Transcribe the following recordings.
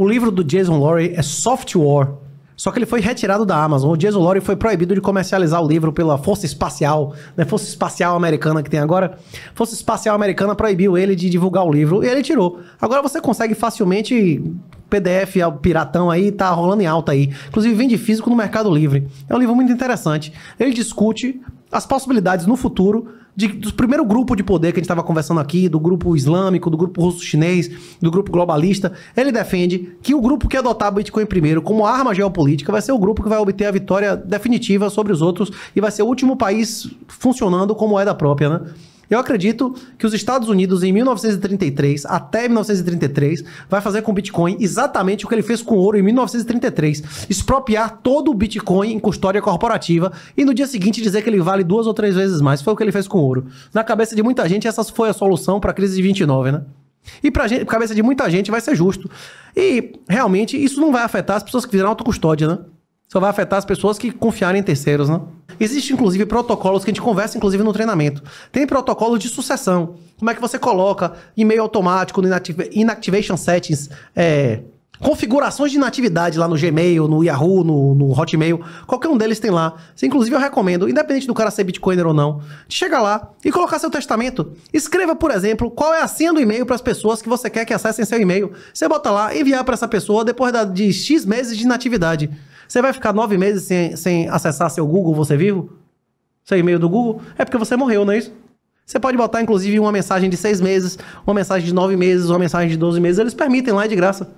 O livro do Jason Lorry é Software. Só que ele foi retirado da Amazon. O Jason Lorry foi proibido de comercializar o livro pela Força Espacial, né? Força Espacial Americana que tem agora. Força Espacial Americana proibiu ele de divulgar o livro e ele tirou. Agora você consegue facilmente PDF é piratão aí, tá rolando em alta aí. Inclusive vende físico no Mercado Livre. É um livro muito interessante. Ele discute as possibilidades no futuro de, do primeiro grupo de poder que a gente estava conversando aqui, do grupo islâmico, do grupo russo-chinês, do grupo globalista, ele defende que o grupo que adotar Bitcoin primeiro como arma geopolítica vai ser o grupo que vai obter a vitória definitiva sobre os outros e vai ser o último país funcionando com moeda própria, né? Eu acredito que os Estados Unidos, em 1933 até 1933, vai fazer com o Bitcoin exatamente o que ele fez com o ouro em 1933. Expropriar todo o Bitcoin em custódia corporativa e no dia seguinte dizer que ele vale duas ou três vezes mais. Foi o que ele fez com o ouro. Na cabeça de muita gente, essa foi a solução para a crise de 29, né? E pra gente, cabeça de muita gente vai ser justo. E realmente isso não vai afetar as pessoas que auto autocustódia, né? Só vai afetar as pessoas que confiarem em terceiros, não? Né? Existem, inclusive, protocolos que a gente conversa, inclusive, no treinamento. Tem protocolos de sucessão. Como é que você coloca e-mail automático no inactivation settings, é, configurações de inatividade lá no Gmail, no Yahoo, no, no, Hotmail. Qualquer um deles tem lá. Inclusive, eu recomendo, independente do cara ser Bitcoiner ou não, chega lá e colocar seu testamento. Escreva, por exemplo, qual é a senha do e-mail para as pessoas que você quer que acessem seu e-mail. Você bota lá, enviar para essa pessoa depois de X meses de inatividade. Você vai ficar nove meses sem, sem acessar seu Google, você vivo? Seu e-mail do Google? É porque você morreu, não é isso? Você pode botar, inclusive, uma mensagem de seis meses, uma mensagem de nove meses, uma mensagem de doze meses. Eles permitem lá, é de graça.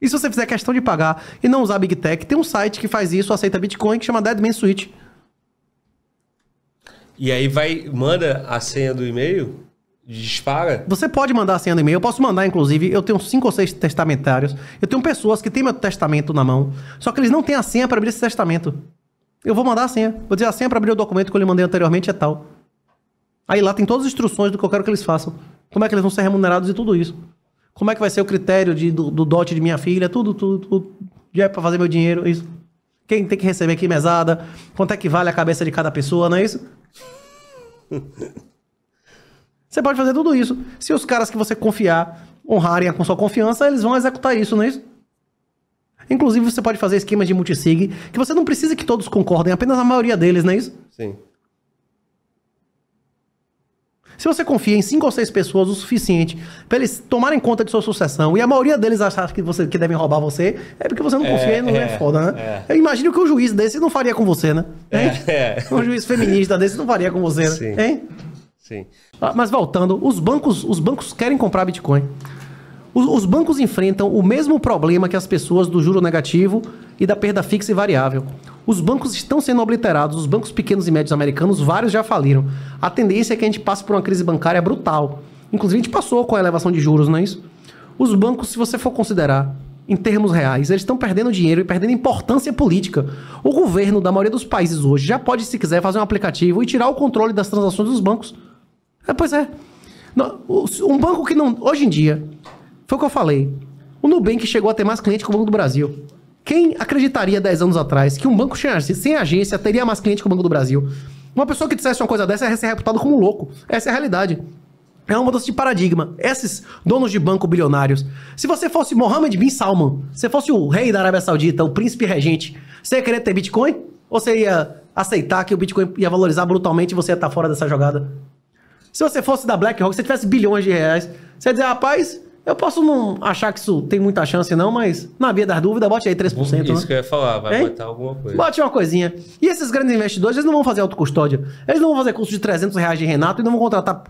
E se você fizer questão de pagar e não usar Big Tech, tem um site que faz isso, aceita Bitcoin, que chama Deadman Switch. E aí vai, manda a senha do e-mail? Dispara? Você pode mandar a assim senha no e-mail. Eu posso mandar, inclusive. Eu tenho cinco ou seis testamentários. Eu tenho pessoas que têm meu testamento na mão. Só que eles não têm a senha para abrir esse testamento. Eu vou mandar a senha. Vou dizer a senha para abrir o documento que eu lhe mandei anteriormente é tal. Aí lá tem todas as instruções do que eu quero que eles façam. Como é que eles vão ser remunerados e tudo isso. Como é que vai ser o critério de, do, do dote de minha filha, tudo, tudo, tudo. Já é pra fazer meu dinheiro, isso. Quem tem que receber aqui mesada, quanto é que vale a cabeça de cada pessoa, não é isso? Você pode fazer tudo isso. Se os caras que você confiar honrarem com sua confiança, eles vão executar isso, não é isso? Inclusive, você pode fazer esquemas de multisig que você não precisa que todos concordem, apenas a maioria deles, não é isso? Sim. Se você confia em cinco ou seis pessoas o suficiente para eles tomarem conta de sua sucessão e a maioria deles achar que, você, que devem roubar você, é porque você não é, confia é, e não é, é foda, né? É. Eu imagino que um juiz desse não faria com você, né? É, é. Um juiz feminista desse não faria com você, né? Sim. Hein? Sim. Tá, mas voltando, os bancos, os bancos querem comprar Bitcoin. Os, os, bancos enfrentam o mesmo problema que as pessoas do juro negativo e da perda fixa e variável. Os bancos estão sendo obliterados, os bancos pequenos e médios americanos, vários já faliram. A tendência é que a gente passe por uma crise bancária brutal. Inclusive, a gente passou com a elevação de juros, não é isso? Os bancos, se você for considerar em termos reais, eles estão perdendo dinheiro e perdendo importância política. O governo da maioria dos países hoje já pode, se quiser, fazer um aplicativo e tirar o controle das transações dos bancos. É, pois é. Um banco que não. Hoje em dia, foi o que eu falei. O Nubank chegou a ter mais cliente que o Banco do Brasil. Quem acreditaria 10 anos atrás que um banco sem agência teria mais cliente que o Banco do Brasil? Uma pessoa que dissesse uma coisa dessa ia ser reputada como louco. Essa é a realidade. É uma mudança de paradigma. Esses donos de banco bilionários. Se você fosse Mohammed bin Salman, se fosse o rei da Arábia Saudita, o príncipe regente, você ia querer ter Bitcoin? Ou você ia aceitar que o Bitcoin ia valorizar brutalmente e você ia estar fora dessa jogada? Se você fosse da BlackRock, se tivesse bilhões de reais, você ia dizer, rapaz, eu posso não achar que isso tem muita chance, não, mas na via das dúvidas, bote aí 3%. Isso né? que eu ia falar, vai hein? botar alguma coisa. Bote uma coisinha. E esses grandes investidores, eles não vão fazer autocustódia. Eles não vão fazer custo de 300 reais de Renato e não vão contratar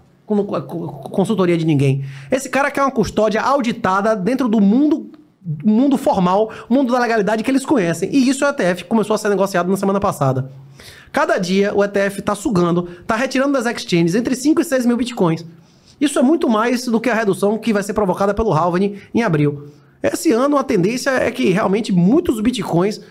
consultoria de ninguém. Esse cara quer uma custódia auditada dentro do mundo mundo formal, mundo da legalidade que eles conhecem. E isso o ETF começou a ser negociado na semana passada. Cada dia o ETF está sugando, está retirando das exchanges entre 5 e 6 mil bitcoins. Isso é muito mais do que a redução que vai ser provocada pelo halving em abril. Esse ano a tendência é que realmente muitos bitcoins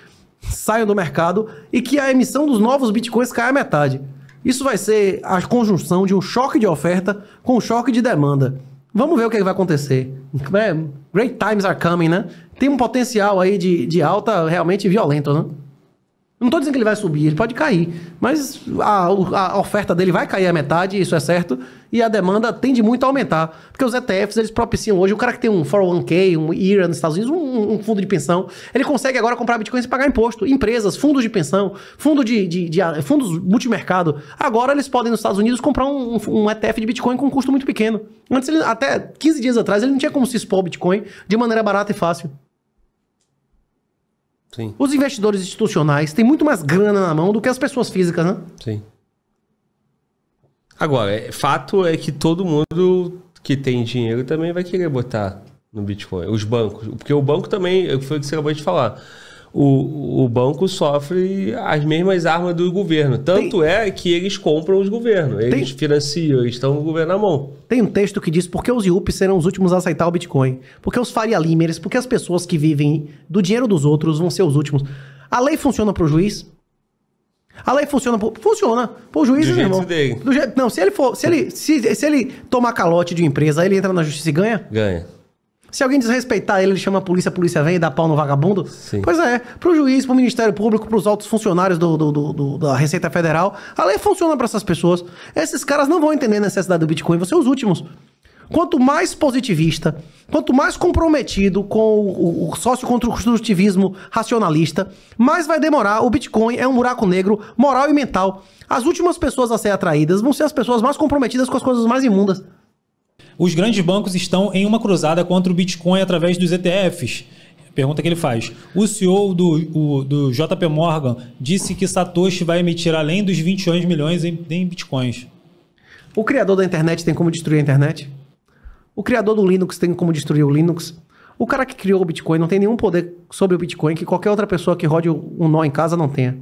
saiam do mercado e que a emissão dos novos bitcoins caia à metade. Isso vai ser a conjunção de um choque de oferta com um choque de demanda. Vamos ver o que é vai acontecer. É, great times are coming, né? Tem um potencial aí de, de alta realmente violento, né? Não estou dizendo que ele vai subir, ele pode cair. Mas a, a, oferta dele vai cair a metade, isso é certo. E a demanda tende muito a aumentar. Porque os ETFs, eles propiciam hoje. O cara que tem um 401k, um IRA nos Estados Unidos, um, um fundo de pensão, ele consegue agora comprar Bitcoin e pagar imposto. Empresas, fundos de pensão, fundo de, de, de, de, fundos multimercado. Agora eles podem, nos Estados Unidos, comprar um, um ETF de Bitcoin com um custo muito pequeno. Antes, ele, até 15 dias atrás, ele não tinha como se expor ao Bitcoin de maneira barata e fácil. Sim. Os investidores institucionais têm muito mais grana na mão do que as pessoas físicas, né? Sim. Agora, é, fato é que todo mundo que tem dinheiro também vai querer botar no Bitcoin, os bancos. Porque o banco também, é foi o que você acabou de falar o, o banco sofre as mesmas armas do governo. Tanto tem, é que eles compram os governos, eles tem, financiam, eles estão com o governo na mão. Tem um texto que diz por que os IUPs serão os últimos a aceitar o Bitcoin, porque os Faria Limers, porque as pessoas que vivem do dinheiro dos outros vão ser os últimos. A lei funciona para o juiz? A lei funciona pro, funciona o juiz, do né, irmão. Dele. Do jeito, não, se ele for, se ele se, se ele tomar calote de uma empresa, ele entra na justiça e ganha? Ganha. Se alguém desrespeitar ele, ele chama a polícia, a polícia vem e dá pau no vagabundo. Sim. Pois é, pro juiz, pro Ministério Público, pros altos funcionários do, do, do, da Receita Federal, a lei funciona para essas pessoas. Esses caras não vão entender a necessidade do Bitcoin, vão ser os últimos. Quanto mais positivista, quanto mais comprometido com o, o, o sócio-construtivismo racionalista, mais vai demorar. O Bitcoin é um buraco negro moral e mental. As últimas pessoas a ser atraídas vão ser as pessoas mais comprometidas com as coisas mais imundas os grandes bancos estão em uma cruzada contra o Bitcoin através dos ETFs. Pergunta que ele faz. O CEO do, o, do JP Morgan disse que Satoshi vai emitir além dos 21 milhões em, em bitcoins. O criador da internet tem como destruir a internet? O criador do Linux tem como destruir o Linux? O cara que criou o Bitcoin não tem nenhum poder sobre o Bitcoin que qualquer outra pessoa que rode um nó em casa não tenha.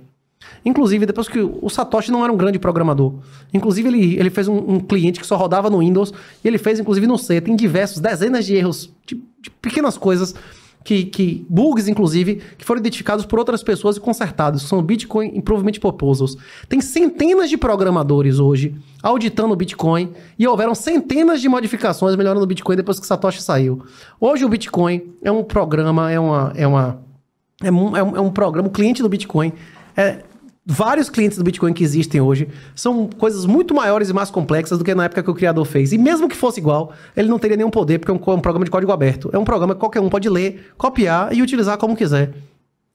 Inclusive, depois que o Satoshi não era um grande programador. Inclusive, ele, ele fez um, um cliente que só rodava no Windows. E ele fez, inclusive, no C. Tem diversos, dezenas de erros, de, de pequenas coisas, que, que bugs, inclusive, que foram identificados por outras pessoas e consertados. São Bitcoin Improvement Proposals. Tem centenas de programadores hoje auditando o Bitcoin. E houveram centenas de modificações melhorando o Bitcoin depois que Satoshi saiu. Hoje, o Bitcoin é um programa, é uma. É uma é um, é um, é um programa, o cliente do Bitcoin é, vários clientes do Bitcoin que existem hoje são coisas muito maiores e mais complexas do que na época que o criador fez. E mesmo que fosse igual, ele não teria nenhum poder, porque é, é um, programa de código aberto. É um programa que qualquer um pode ler, copiar e utilizar como quiser.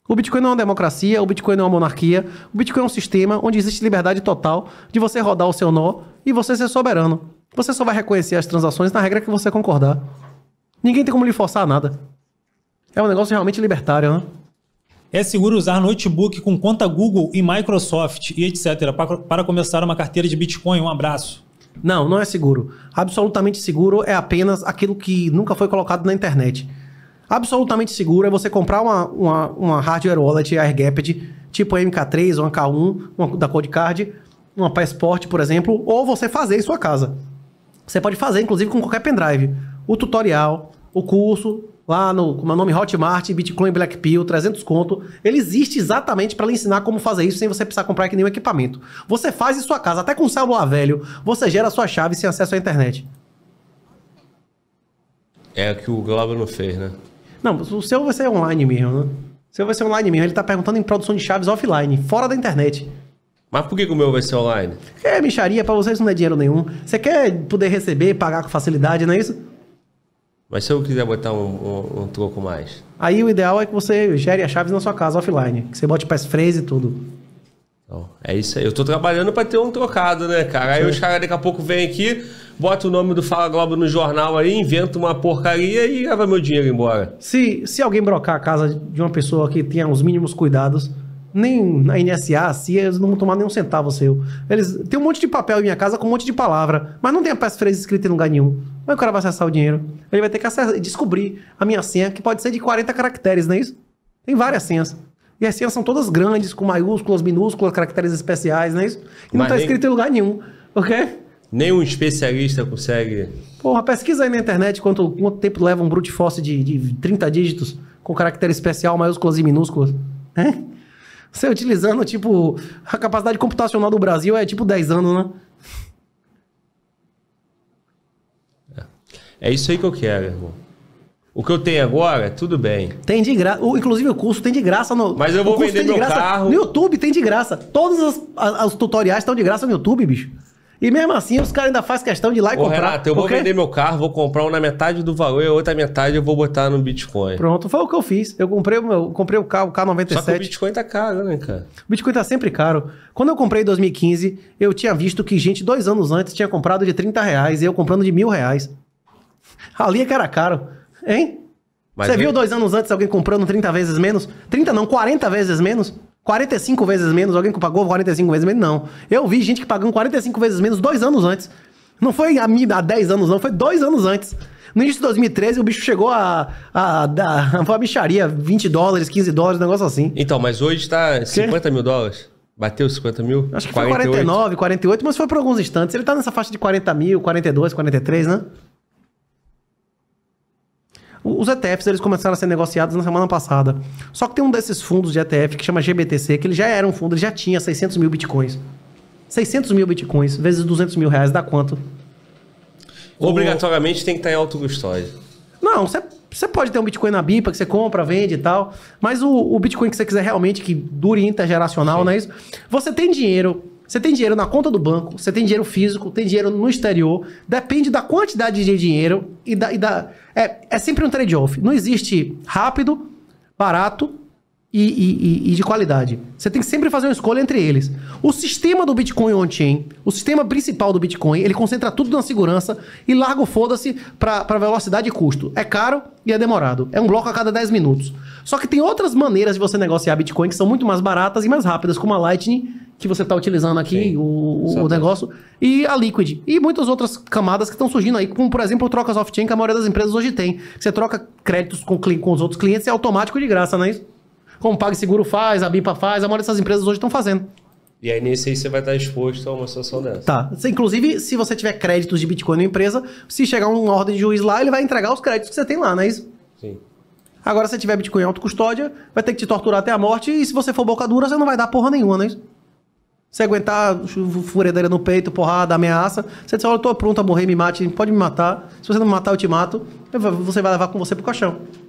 O Bitcoin não é uma democracia, o Bitcoin não é uma monarquia, o Bitcoin é um sistema onde existe liberdade total de você rodar o seu nó e você ser soberano. Você só vai reconhecer as transações na regra que você concordar. Ninguém tem como lhe forçar nada. É um negócio realmente libertário, né? É seguro usar notebook com conta Google e Microsoft e etc. para começar uma carteira de Bitcoin? Um abraço. Não, não é seguro. Absolutamente seguro é apenas aquilo que nunca foi colocado na internet. Absolutamente seguro é você comprar uma, uma, uma hardware wallet air tipo MK3 ou k 1 uma da Codecard, uma Passport, por exemplo, ou você fazer em sua casa. Você pode fazer, inclusive, com qualquer pendrive. O tutorial, o curso, lá no, como é o nome, Hotmart, Bitcoin Black Pill, 300 conto. Ele existe exatamente para lhe ensinar como fazer isso sem você precisar comprar nenhum equipamento. Você faz em sua casa, até com um celular velho, você gera sua chave sem acesso à internet. É o que o Glauber não fez, né? Não, o seu vai ser online mesmo, né? O seu vai ser online mesmo. Ele tá perguntando em produção de chaves offline, fora da internet. Mas por que, o meu vai ser online? É, micharia, para vocês não é dinheiro nenhum. Você quer poder receber, pagar com facilidade, não é isso? Mas se eu quiser botar um, um, um troco mais? Aí o ideal é que você gere as chaves na sua casa offline, que você bote passphrase e tudo. Então, é isso aí. Eu tô trabalhando para ter um trocado, né, cara? Aí os caras daqui a pouco vêm aqui, bota o nome do Fala Globo no jornal aí, inventa uma porcaria e leva meu dinheiro embora. Se, se alguém brocar a casa de uma pessoa que tenha os mínimos cuidados, nem na NSA, CIA, eles não vão tomar nenhum centavo seu. Eles têm um monte de papel em minha casa com um monte de palavra, mas não tem a passphrase escrita em lugar nenhum. Aí o cara vai acessar o dinheiro. Ele vai ter que acessar, descobrir a minha senha, que pode ser de 40 caracteres, não é isso? Tem várias senhas. E as senhas são todas grandes, com maiúsculas, minúsculas, caracteres especiais, não é isso? E mas não está escrito em lugar nenhum. Ok? Nenhum especialista consegue. Porra, pesquisa aí na internet quanto, quanto tempo leva um brute force de, de 30 dígitos com caractere especial, maiúsculas e minúsculas. né? Você utilizando, tipo, a capacidade computacional do Brasil é tipo 10 anos, né? É. é isso aí que eu quero, irmão. O que eu tenho agora, tudo bem. Tem de graça. Inclusive o curso tem de graça no. Mas eu vou vender meu graça, carro. No YouTube tem de graça. Todos os, os tutoriais estão de graça no YouTube, bicho. E mesmo assim, os caras ainda fazem questão de ir lá e Ô, comprar. Renato, eu porque... vou vender meu carro, vou comprar um na metade do valor e a outra metade eu vou botar no Bitcoin. Pronto, foi o que eu fiz. Eu comprei o, meu, comprei o carro, o K97. Só que o Bitcoin tá caro, né, cara? O Bitcoin tá sempre caro. Quando eu comprei em 2015, eu tinha visto que gente dois anos antes tinha comprado de 30 reais e eu comprando de mil reais. Ali é que era caro, hein? Mas Você eu... viu dois anos antes alguém comprando 30 vezes menos? 30 não, 40 vezes menos? 45 vezes menos, alguém que pagou 45 vezes menos, não. Eu vi gente que pagou 45 vezes menos dois anos antes. Não foi há, há 10 anos, não, foi dois anos antes. No início de 2013, o bicho chegou a. a, a, a bicharia, 20 dólares, 15 dólares, um negócio assim. Então, mas hoje tá 50 mil dólares. Bateu 50 mil? Acho que 48. foi 49, 48, mas foi por alguns instantes. Ele tá nessa faixa de 40 mil, 42, 43, né? Os ETFs eles começaram a ser negociados na semana passada. Só que tem um desses fundos de ETF que chama GBTC, que ele já era um fundo, ele já tinha 600 mil bitcoins. 600 mil bitcoins vezes 200 mil reais dá quanto? Obrigatoriamente o... tem que estar em alto custódia. Não, você pode ter um Bitcoin na BIPA que você compra, vende e tal. Mas o, o Bitcoin que você quiser realmente, que dure intergeracional, Sim. não é isso? Você tem dinheiro você tem dinheiro na conta do banco, você tem dinheiro físico, tem dinheiro no exterior. Depende da quantidade de dinheiro e da. E da é, é sempre um trade-off. Não existe rápido, barato e, e, e, de qualidade. Você tem que sempre fazer uma escolha entre eles. O sistema do Bitcoin on-chain, o sistema principal do Bitcoin, ele concentra tudo na segurança e larga o foda-se para velocidade e custo. É caro e é demorado. É um bloco a cada 10 minutos. Só que tem outras maneiras de você negociar Bitcoin que são muito mais baratas e mais rápidas, como a Lightning que você está utilizando aqui, o, o, negócio, e a Liquid. E muitas outras camadas que estão surgindo aí, como por exemplo trocas off-chain, que a maioria das empresas hoje tem. Você troca créditos com, com os outros clientes, é automático de graça, não é isso? Como o PagSeguro faz, a BIPA faz, a maioria dessas empresas hoje estão fazendo. E aí, nesse aí, você vai estar exposto a uma situação dessa. Tá. Inclusive, se você tiver créditos de Bitcoin na empresa, se chegar uma ordem de juiz lá, ele vai entregar os créditos que você tem lá, não é isso? Sim. Agora, se você tiver Bitcoin em autocustódia, vai ter que te torturar até a morte, e se você for boca dura, você não vai dar porra nenhuma, não é isso? Você aguentar furedeira no peito, porrada, ameaça, você diz, olha, eu tô pronto a morrer, me mate, pode me matar. Se você não me matar, eu te mato. Você vai levar com você pro caixão.